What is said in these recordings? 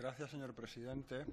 Gracias, señor presidente.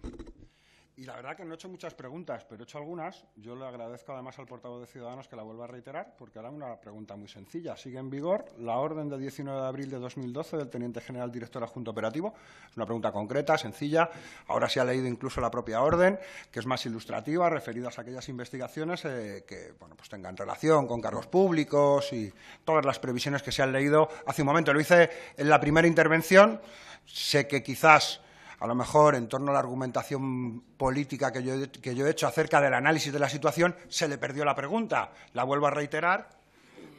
Y la verdad que no he hecho muchas preguntas, pero he hecho algunas. Yo le agradezco además al portavoz de Ciudadanos que la vuelva a reiterar, porque ahora una pregunta muy sencilla. Sigue en vigor la orden de 19 de abril de 2012 del Teniente General Director Adjunto Operativo. Es una pregunta concreta, sencilla. Ahora se ha leído incluso la propia orden, que es más ilustrativa, referidas a aquellas investigaciones eh, que bueno, pues tengan relación con cargos públicos y todas las previsiones que se han leído hace un momento. Lo hice en la primera intervención. Sé que quizás a lo mejor en torno a la argumentación política que yo, he hecho acerca del análisis de la situación, se le perdió la pregunta. La vuelvo a reiterar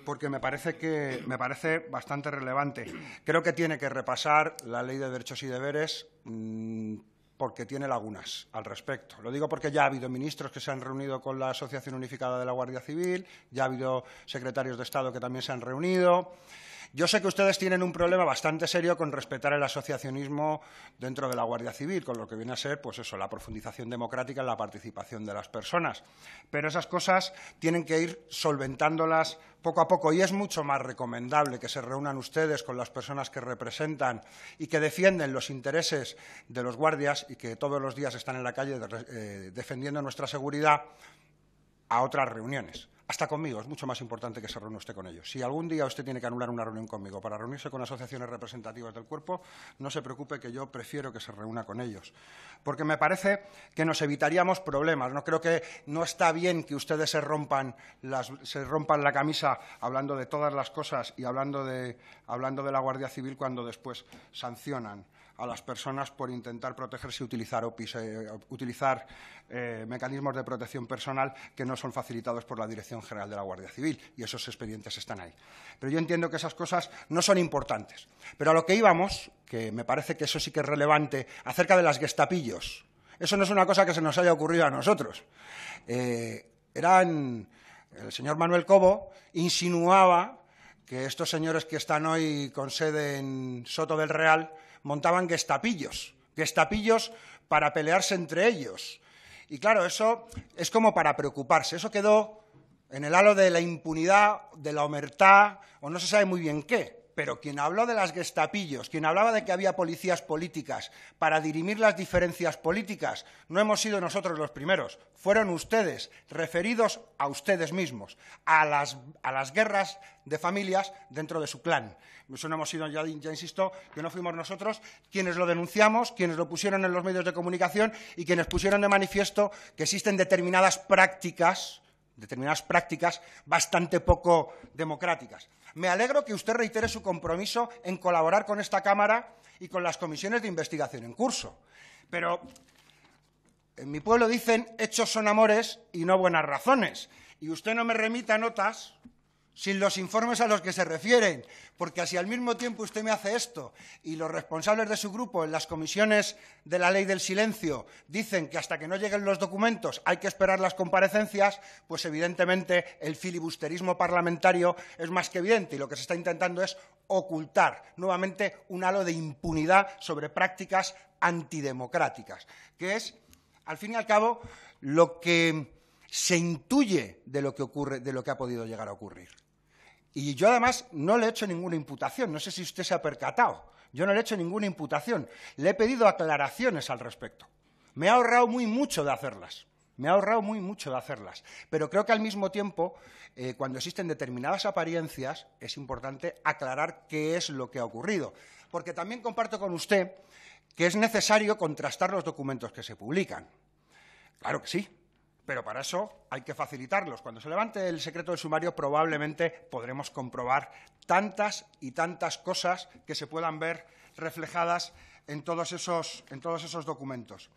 porque me parece, que, me parece bastante relevante. Creo que tiene que repasar la Ley de Derechos y Deberes mm, porque tiene lagunas al respecto. Lo digo porque ya ha habido ministros que se han reunido con la Asociación Unificada de la Guardia Civil, ya ha habido secretarios de Estado que también se han reunido. Yo sé que ustedes tienen un problema bastante serio con respetar el asociacionismo dentro de la Guardia Civil, con lo que viene a ser, pues eso, la profundización democrática en la participación de las personas. Pero esas cosas tienen que ir solventándolas poco a poco y es mucho más recomendable que se reúnan ustedes con las personas que representan y que defienden los intereses de los guardias y que todos los días están en la calle eh, defendiendo nuestra seguridad a otras reuniones hasta conmigo, es mucho más importante que se reúna usted con ellos. Si algún día usted tiene que anular una reunión conmigo para reunirse con asociaciones representativas del cuerpo, no se preocupe que yo prefiero que se reúna con ellos. Porque me parece que nos evitaríamos problemas. No creo que no está bien que ustedes se rompan, la camisa hablando de todas las cosas y hablando de la Guardia Civil cuando después sancionan a las personas por intentar protegerse y utilizar eh, utilizar eh, mecanismos de protección personal que no son facilitados por la Dirección General de la Guardia Civil y esos expedientes están ahí. Pero yo entiendo que esas cosas no son importantes. Pero a lo que íbamos, que me parece que eso sí que es relevante, acerca de las gestapillos. Eso no es una cosa que se nos haya ocurrido a nosotros. Eh, el señor Manuel Cobo insinuaba que estos señores que están hoy con sede en Soto del Real montaban gestapillos, gestapillos para pelearse entre ellos. Y claro, eso es como para preocuparse. Eso quedó en el halo de la impunidad, de la omertad, o no se sabe muy bien qué. Pero quien habló de las gestapillos, quien hablaba de que había policías políticas para dirimir las diferencias políticas, no hemos sido nosotros los primeros, fueron ustedes, referidos a ustedes mismos, a las, guerras de familias dentro de su clan. Eso no hemos sido, ya, insisto, que no fuimos nosotros quienes lo denunciamos, quienes lo pusieron en los medios de comunicación y quienes pusieron de manifiesto que existen determinadas prácticas determinadas prácticas bastante poco democráticas. Me alegro que usted reitere su compromiso en colaborar con esta Cámara y con las comisiones de investigación en curso. Pero en mi pueblo dicen hechos son amores y no buenas razones. Y usted no me remita notas sin los informes a los que se refieren, porque así al mismo tiempo usted me hace esto y los responsables de su grupo en las comisiones de la ley del silencio dicen que hasta que no lleguen los documentos hay que esperar las comparecencias, pues evidentemente el filibusterismo parlamentario es más que evidente y lo que se está intentando es ocultar nuevamente un halo de impunidad sobre prácticas antidemocráticas, que es, al fin y al cabo, lo que se intuye de lo que de lo que ha podido llegar a ocurrir. Y yo además no le he hecho ninguna imputación, no sé si usted se ha percatado. Yo no le he hecho ninguna imputación, le he pedido aclaraciones al respecto. Me ha ahorrado muy mucho de hacerlas. Me ha ahorrado muy mucho de hacerlas. Pero creo que al mismo tiempo, eh, cuando existen determinadas apariencias, es importante aclarar qué es lo que ha ocurrido. Porque también comparto con usted que es necesario contrastar los documentos que se publican. Claro que sí, pero para eso hay que facilitarlos. Cuando se levante el secreto del sumario probablemente podremos comprobar tantas y tantas cosas que se puedan ver reflejadas en todos esos, documentos.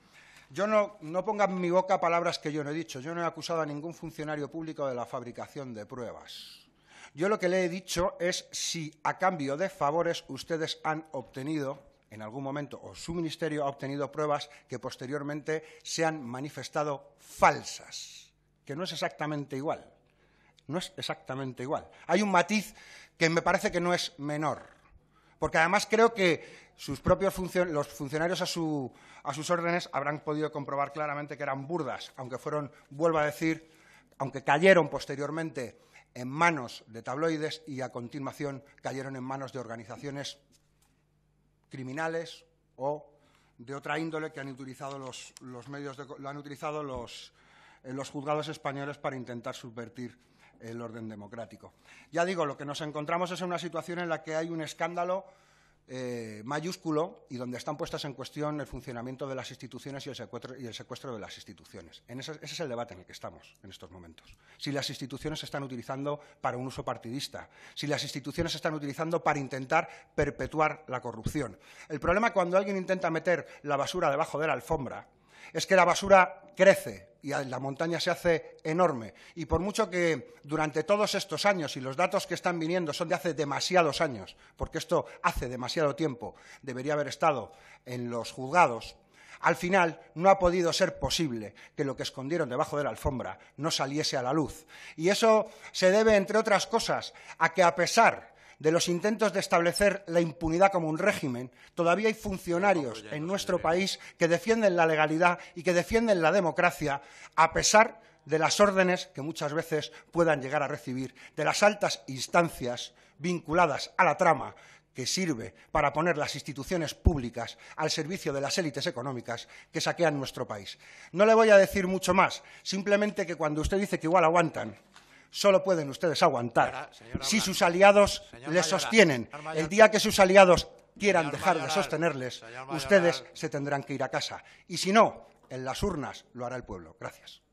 Yo no, no ponga en mi boca palabras que yo no he dicho. Yo no he acusado a ningún funcionario público de la fabricación de pruebas. Yo lo que le he dicho es si a cambio de favores ustedes han obtenido en algún momento o su ministerio ha obtenido pruebas que posteriormente se han manifestado falsas, que no es exactamente igual. No es exactamente igual. Hay un matiz que me parece que no es menor, porque además creo que sus propios los funcionarios a, a sus órdenes habrán podido comprobar claramente que eran burdas, aunque fueron, vuelvo a decir, aunque cayeron posteriormente en manos de tabloides y a continuación cayeron en manos de organizaciones criminales o de otra índole que han utilizado los, medios lo han utilizado los, eh, los juzgados españoles para intentar subvertir el orden democrático. Ya digo, lo que nos encontramos es en una situación en la que hay un escándalo eh, mayúsculo y donde están puestas en cuestión el funcionamiento de las instituciones y el secuestro, y el secuestro de las instituciones. En ese es el debate en el que estamos en estos momentos. Si las instituciones se están utilizando para un uso partidista, si las instituciones se están utilizando para intentar perpetuar la corrupción. El problema cuando alguien intenta meter la basura debajo de la alfombra es que la basura crece y la montaña se hace enorme. Y por mucho que durante todos estos años, y los datos que están viniendo son de hace demasiados años, porque esto hace demasiado tiempo, debería haber estado en los juzgados, al final no ha podido ser posible que lo que escondieron debajo de la alfombra no saliese a la luz. Y eso se debe, entre otras cosas, a que a pesar de los intentos de establecer la impunidad como un régimen, todavía hay funcionarios en nuestro país que defienden la legalidad y que defienden la democracia, a pesar de las órdenes que muchas veces puedan llegar a recibir de las altas instancias vinculadas a la trama que sirve para poner las instituciones públicas al servicio de las élites económicas que saquean nuestro país. No le voy a decir mucho más, simplemente que cuando usted dice que igual aguantan, solo pueden ustedes aguantar si sus aliados les sostienen. el día que sus aliados quieran dejar de sostenerles, ustedes se tendrán que ir a casa. Y si no, en las urnas lo hará el pueblo. Gracias.